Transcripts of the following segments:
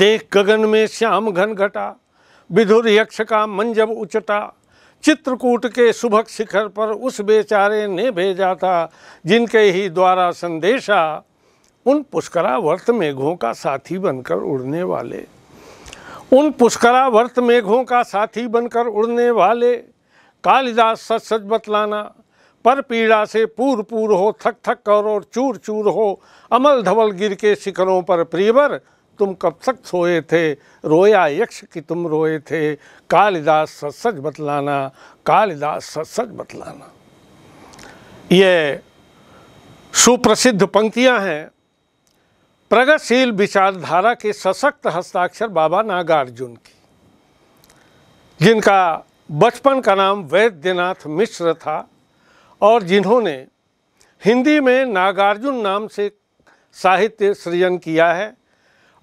देख गगन में श्याम घन घटा विधुर यक्ष का मंजब उचटा चित्रकूट के सुभक शिखर पर उस बेचारे ने भेजा था जिनके ही द्वारा संदेशा उन पुष्करावर्त मेघों का साथी बनकर उड़ने वाले उन पुष्करावर्त मेघों का साथी बनकर उड़ने वाले कालिदास सच सच बतलाना पर पीड़ा से पूर पूर हो थक थक कर और चूर चूर हो अमल धवल गिर के शिखरों पर प्रियवर तुम कब तक सोए थे रोया यक्ष कि तुम रोए थे कालिदास सच सच बतलाना कालिदास सच सच बतलाना ये सुप्रसिद्ध पंक्तियां हैं प्रगतिशील विचारधारा के सशक्त हस्ताक्षर बाबा नागार्जुन की जिनका बचपन का नाम वैद्यनाथ मिश्र था और जिन्होंने हिंदी में नागार्जुन नाम से साहित्य सृजन किया है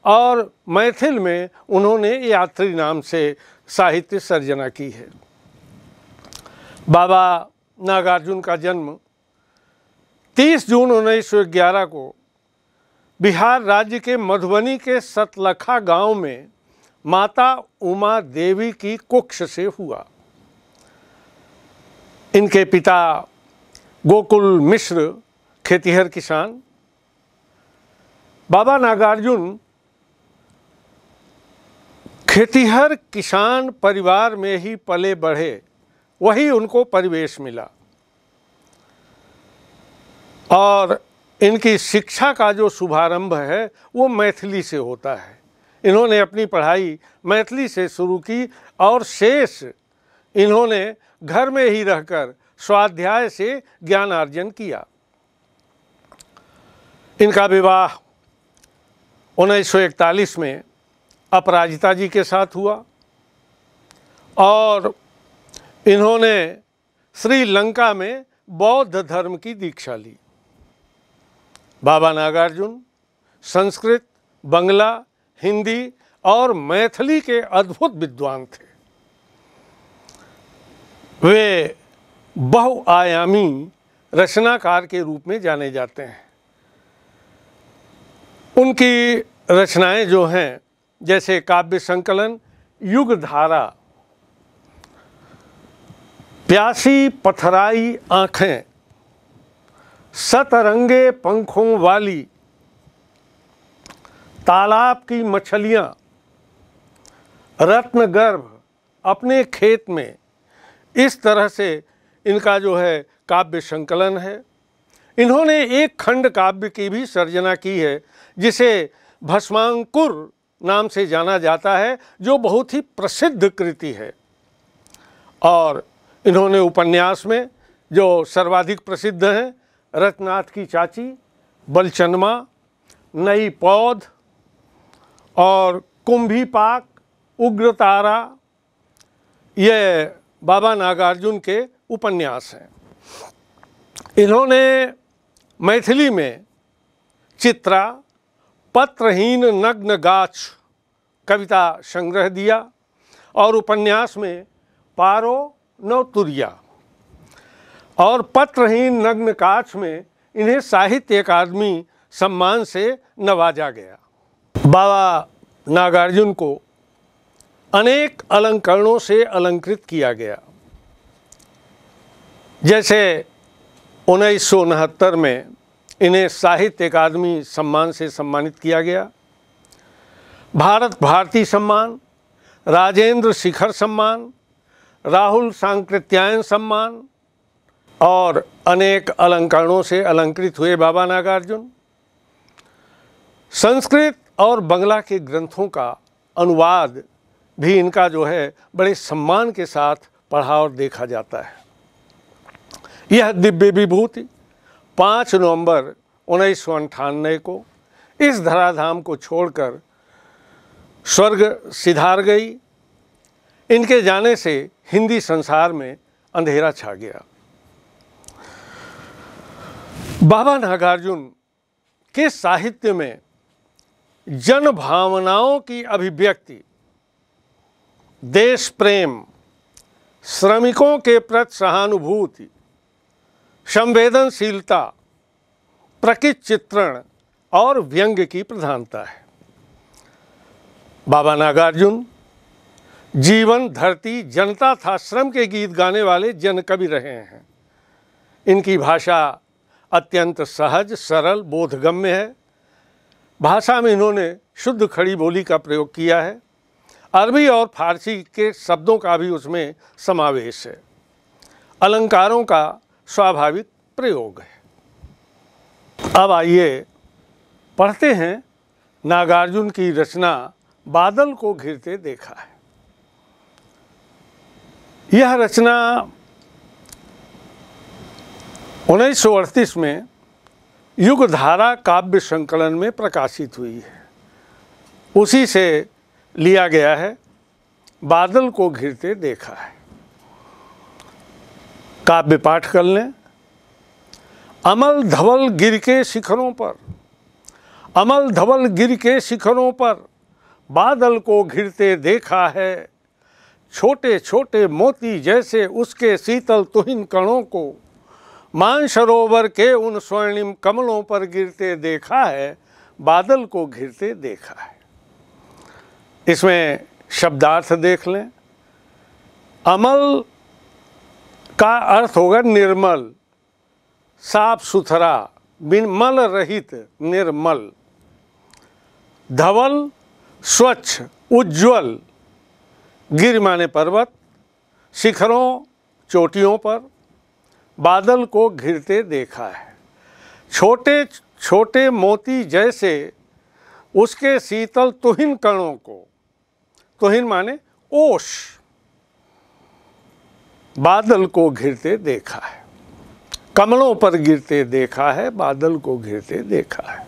और मैथिल में उन्होंने यात्री नाम से साहित्य सर्जना की है बाबा नागार्जुन का जन्म 30 जून 1911 को बिहार राज्य के मधुबनी के सतलखा गांव में माता उमा देवी की कुक्ष से हुआ इनके पिता गोकुल मिश्र खेतिहर किसान बाबा नागार्जुन खेतीहर किसान परिवार में ही पले बढ़े वही उनको परिवेश मिला और इनकी शिक्षा का जो शुभारंभ है वो मैथिली से होता है इन्होंने अपनी पढ़ाई मैथिली से शुरू की और शेष इन्होंने घर में ही रहकर स्वाध्याय से ज्ञान अर्जन किया इनका विवाह 1941 में अपराजिता जी के साथ हुआ और इन्होंने श्रीलंका में बौद्ध धर्म की दीक्षा ली बाबा नागार्जुन संस्कृत बंगला हिंदी और मैथिली के अद्भुत विद्वान थे वे बहुआयामी रचनाकार के रूप में जाने जाते हैं उनकी रचनाएं जो हैं जैसे काव्य संकलन युग धारा प्यासी पथराई आँखें सतरंगे पंखों वाली तालाब की मछलियां रत्न गर्भ अपने खेत में इस तरह से इनका जो है काव्य संकलन है इन्होंने एक खंड काव्य की भी सर्जना की है जिसे भस्मांकुर नाम से जाना जाता है जो बहुत ही प्रसिद्ध कृति है और इन्होंने उपन्यास में जो सर्वाधिक प्रसिद्ध हैं रत्नाथ की चाची बलचन्मा नई पौध और कुंभी पाक उग्रतारा ये बाबा नागार्जुन के उपन्यास हैं इन्होंने मैथिली में चित्रा पत्रहीन नग्न गाछ कविता संग्रह दिया और उपन्यास में पारो नवतुरिया और पत्रहीन नग्न काछ में इन्हें साहित्य अकादमी सम्मान से नवाजा गया बाबा नागार्जुन को अनेक अलंकरणों से अलंकृत किया गया जैसे उन्नीस में इन्हें साहित्य अकादमी सम्मान से सम्मानित किया गया भारत भारती सम्मान राजेंद्र शिखर सम्मान राहुल सांकृत्यायन सम्मान और अनेक अलंकरणों से अलंकृत हुए बाबा नागार्जुन संस्कृत और बंगला के ग्रंथों का अनुवाद भी इनका जो है बड़े सम्मान के साथ पढ़ा और देखा जाता है यह दिव्य विभूति पाँच नवंबर उन्नीस को इस धराधाम को छोड़कर स्वर्ग सिधार गई इनके जाने से हिंदी संसार में अंधेरा छा गया बाबा नागार्जुन के साहित्य में जन भावनाओं की अभिव्यक्ति देश प्रेम श्रमिकों के प्रति सहानुभूति संवेदनशीलता प्रकृत चित्रण और व्यंग्य की प्रधानता है बाबा नागार्जुन जीवन धरती जनता था श्रम के गीत गाने वाले जन कवि रहे हैं इनकी भाषा अत्यंत सहज सरल बोधगम्य है भाषा में इन्होंने शुद्ध खड़ी बोली का प्रयोग किया है अरबी और फारसी के शब्दों का भी उसमें समावेश है अलंकारों का स्वाभाविक प्रयोग है अब आइए पढ़ते हैं नागार्जुन की रचना बादल को घिरते देखा है यह रचना उन्नीस में युगधारा काव्य संकलन में प्रकाशित हुई है उसी से लिया गया है बादल को घिरते देखा है काव्य पाठ कर लें अमल धवल गिर के शिखरों पर अमल धवल गिर के शिखरों पर बादल को घिरते देखा है छोटे छोटे मोती जैसे उसके शीतल तुहिन कणों को मानसरोवर के उन स्वर्णिम कमलों पर गिरते देखा है बादल को घिरते देखा है इसमें शब्दार्थ देख लें अमल का अर्थ होगा निर्मल साफ सुथरा मल रहित निर्मल धवल स्वच्छ उज्ज्वल गिर माने पर्वत शिखरों चोटियों पर बादल को घिरते देखा है छोटे छोटे मोती जैसे उसके शीतल तुहिन कणों को तुहिन माने ओश बादल को घिरते देखा है कमलों पर गिरते देखा है बादल को घिरते देखा है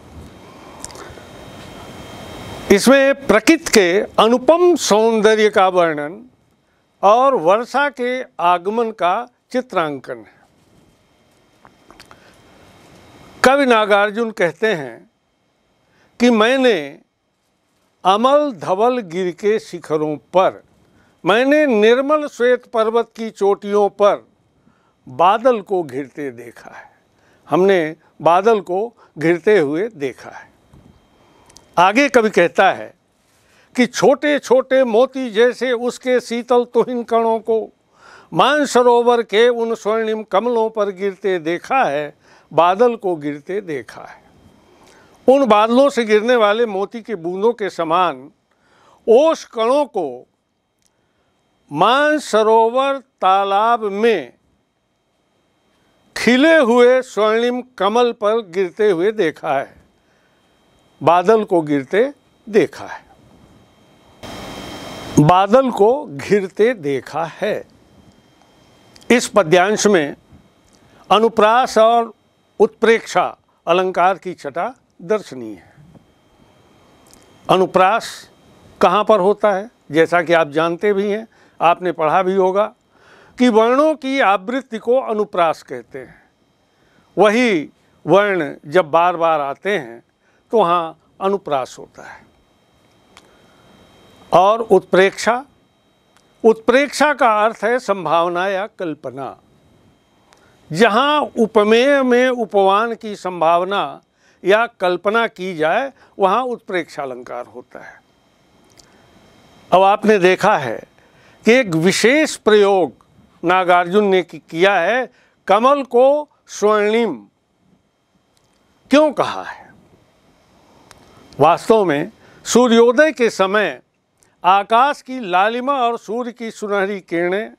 इसमें प्रकृत के अनुपम सौंदर्य का वर्णन और वर्षा के आगमन का चित्रांकन है कवि नागार्जुन कहते हैं कि मैंने अमल धवल गिर के शिखरों पर मैंने निर्मल श्वेत पर्वत की चोटियों पर बादल को घिरते देखा है हमने बादल को घिरते हुए देखा है आगे कभी कहता है कि छोटे छोटे मोती जैसे उसके शीतल तुहिन कणों को मानसरोवर के उन स्वर्णिम कमलों पर गिरते देखा है बादल को गिरते देखा है उन बादलों से गिरने वाले मोती के बूंदों के समान ओस कणों को मानसरोवर तालाब में खिले हुए स्वर्णिम कमल पर गिरते हुए देखा है बादल को गिरते देखा है बादल को घिरते देखा है इस पद्यांश में अनुप्रास और उत्प्रेक्षा अलंकार की छटा दर्शनीय है अनुप्रास कहाँ पर होता है जैसा कि आप जानते भी हैं आपने पढ़ा भी होगा कि वर्णों की आवृत्ति को अनुप्रास कहते हैं वही वर्ण जब बार बार आते हैं तो वहाँ अनुप्रास होता है और उत्प्रेक्षा उत्प्रेक्षा का अर्थ है संभावना या कल्पना जहाँ उपमेय में उपवान की संभावना या कल्पना की जाए वहाँ उत्प्रेक्षा अलंकार होता है अब आपने देखा है एक विशेष प्रयोग नागार्जुन ने किया है कमल को स्वर्णिम क्यों कहा है वास्तव में सूर्योदय के समय आकाश की लालिमा और सूर्य की सुनहरी किरणें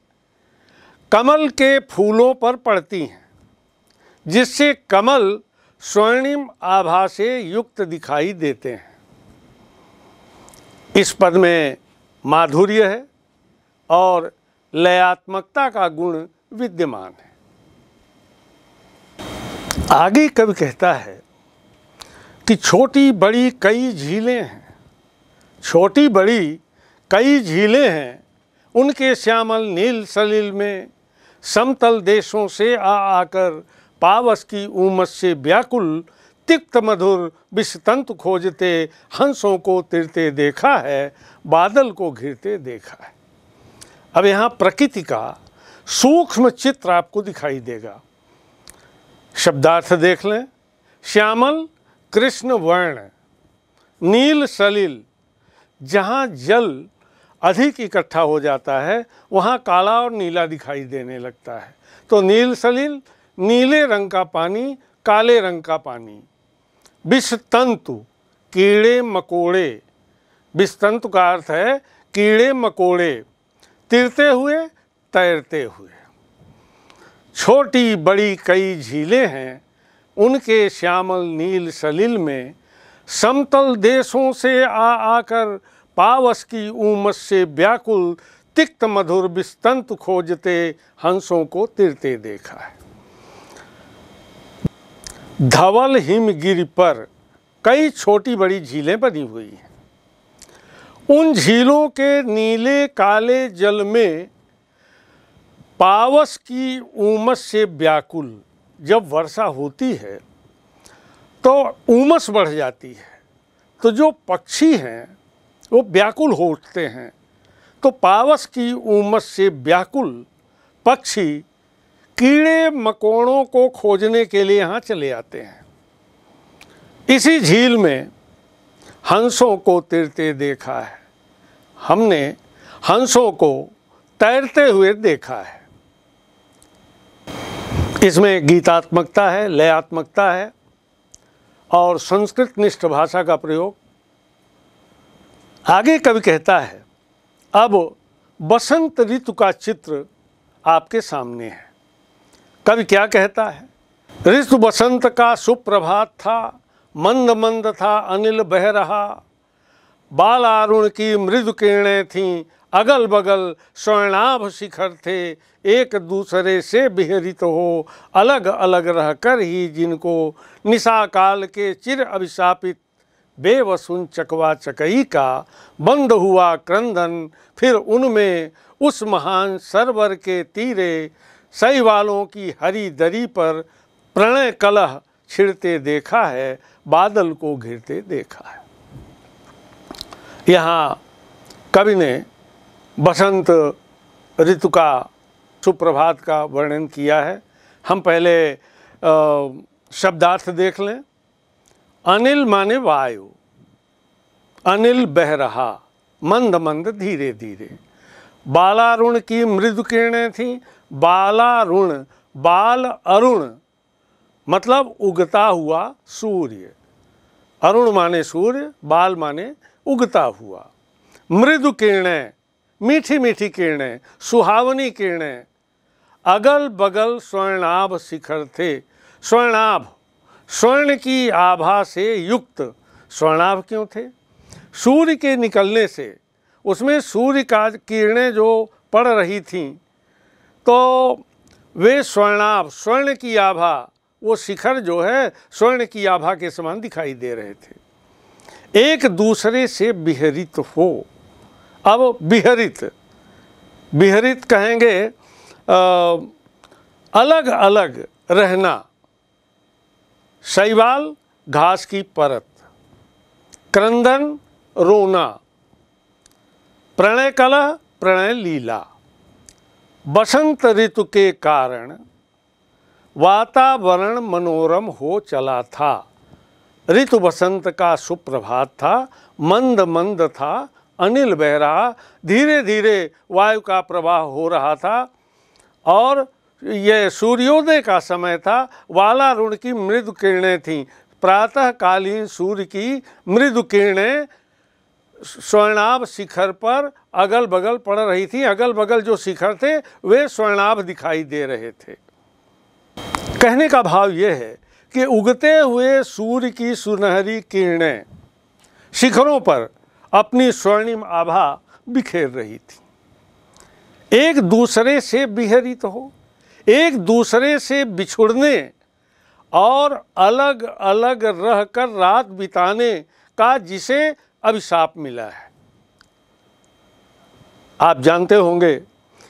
कमल के फूलों पर पड़ती हैं जिससे कमल स्वर्णिम आभा से युक्त दिखाई देते हैं इस पद में माधुर्य है और लयात्मकता का गुण विद्यमान है आगे कवि कहता है कि छोटी बड़ी कई झीलें हैं छोटी बड़ी कई झीलें हैं उनके श्यामल नील सलील में समतल देशों से आ आकर पावस की उमस से व्याकुल तिक्त मधुर विषतंत खोजते हंसों को तिरते देखा है बादल को घिरते देखा है अब यहाँ प्रकृति का सूक्ष्म चित्र आपको दिखाई देगा शब्दार्थ देख लें श्यामल कृष्ण वर्ण नील सलील जहाँ जल अधिक इकट्ठा हो जाता है वहाँ काला और नीला दिखाई देने लगता है तो नील सलील नीले रंग का पानी काले रंग का पानी विषतंतु कीड़े मकोड़े विषतंतु का अर्थ है कीड़े मकोड़े तिरते हुए तैरते हुए छोटी बड़ी कई झीलें हैं उनके श्यामल नील सलील में समतल देशों से आ आकर पावस की उमस से व्याकुल तिक्त मधुर विस्तंत खोजते हंसों को तिरते देखा है धवल हिमगिरी पर कई छोटी बड़ी झीलें बनी हुई हैं उन झीलों के नीले काले जल में पावस की उमस से व्याकुल जब वर्षा होती है तो उमस बढ़ जाती है तो जो पक्षी हैं वो व्याकुल हो उठते हैं तो पावस की उमस से व्याकुल पक्षी कीड़े मकोड़ों को खोजने के लिए यहाँ चले आते हैं इसी झील में हंसों को तैरते देखा है हमने हंसों को तैरते हुए देखा है इसमें गीतात्मकता है लयात्मकता है और संस्कृत निष्ठ भाषा का प्रयोग आगे कवि कहता है अब बसंत ऋतु का चित्र आपके सामने है कवि क्या कहता है ऋतु बसंत का सुप्रभात था मंद मंद था अनिल बह रहा बाल अरुण की मृदु किरणें थीं अगल बगल स्वर्णाभ शिखर थे एक दूसरे से बिहरित हो अलग अलग रह कर ही जिनको निशाकाल के चिर अभिशापित बेवसुन चकवा चकई का बंद हुआ क्रंदन फिर उनमें उस महान सरवर के तीरे सही वालों की हरी दरी पर प्रणय कलह छिड़ते देखा है बादल को घिरते देखा है यहाँ कवि ने बसंत ऋतु का सुप्रभात का वर्णन किया है हम पहले शब्दार्थ देख लें अनिल माने वायु अनिल बह रहा मंद मंद धीरे धीरे बालारुण की मृदु किरणें थीं बालारुण बाल अरुण मतलब उगता हुआ सूर्य अरुण माने सूर्य बाल माने उगता हुआ मृदु किरणें मीठी मीठी किरणें सुहावनी किरणें अगल बगल स्वर्णाभ शिखर थे स्वर्णाभ स्वर्ण की आभा से युक्त स्वर्णाभ क्यों थे सूर्य के निकलने से उसमें सूर्य का किरणें जो पड़ रही थीं तो वे स्वर्णाभ स्वर्ण की आभा वो शिखर जो है स्वर्ण की आभा के समान दिखाई दे रहे थे एक दूसरे से बिहरित हो अब बिहरित बिहरित कहेंगे आ, अलग अलग रहना शैवाल घास की परत क्रंदन रोना प्रणय कला प्रणय लीला बसंत ऋतु के कारण वातावरण मनोरम हो चला था ऋतु बसंत का सुप्रभात था मंद मंद था अनिल बह रहा धीरे धीरे वायु का प्रवाह हो रहा था और यह सूर्योदय का समय था वाला ऋण की मृदु किरणें थीं प्रातःकालीन सूर्य की मृदु किरणें स्वर्णाभ शिखर पर अगल बगल पड़ रही थी अगल बगल जो शिखर थे वे स्वर्णाभ दिखाई दे रहे थे कहने का भाव ये है कि उगते हुए सूर्य की सुनहरी किरणें शिखरों पर अपनी स्वर्णिम आभा बिखेर रही थी एक दूसरे से विहरित हो एक दूसरे से बिछुड़ने और अलग अलग रहकर रात बिताने का जिसे अभिशाप मिला है आप जानते होंगे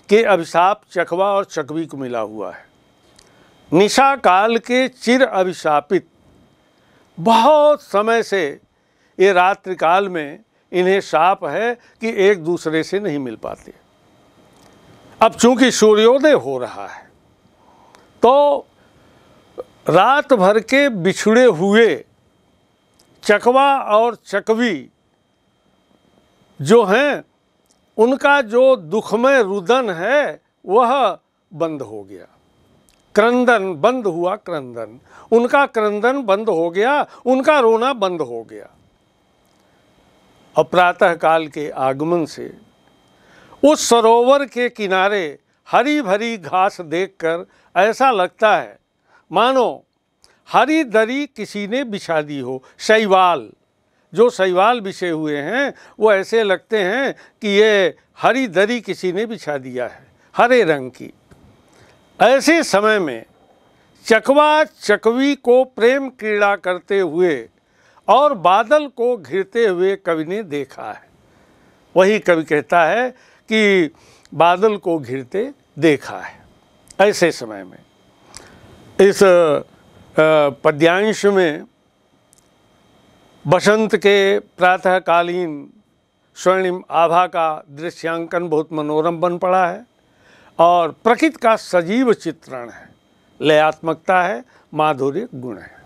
कि अभिशाप चकवा और चकवी को मिला हुआ है निशा काल के चिर अभिशापित बहुत समय से ये रात्रि काल में इन्हें शाप है कि एक दूसरे से नहीं मिल पाते अब चूंकि सूर्योदय हो रहा है तो रात भर के बिछड़े हुए चकवा और चकवी जो हैं उनका जो दुखमय रुदन है वह बंद हो गया क्रंदन बंद हुआ क्रंदन उनका क्रंदन बंद हो गया उनका रोना बंद हो गया अप्रातः काल के आगमन से उस सरोवर के किनारे हरी भरी घास देखकर ऐसा लगता है मानो हरी दरी किसी ने बिछा दी हो शैवाल जो शैवाल बिछे हुए हैं वो ऐसे लगते हैं कि ये हरी दरी किसी ने बिछा दिया है हरे रंग की ऐसे समय में चकवा चकवी को प्रेम क्रीड़ा करते हुए और बादल को घिरते हुए कवि ने देखा है वही कवि कहता है कि बादल को घिरते देखा है ऐसे समय में इस पद्यांश में बसंत के प्रातःकालीन स्वर्णिम आभा का दृश्यांकन बहुत मनोरम बन पड़ा है और प्रकृति का सजीव चित्रण है लयात्मकता है माधुर्य गुण है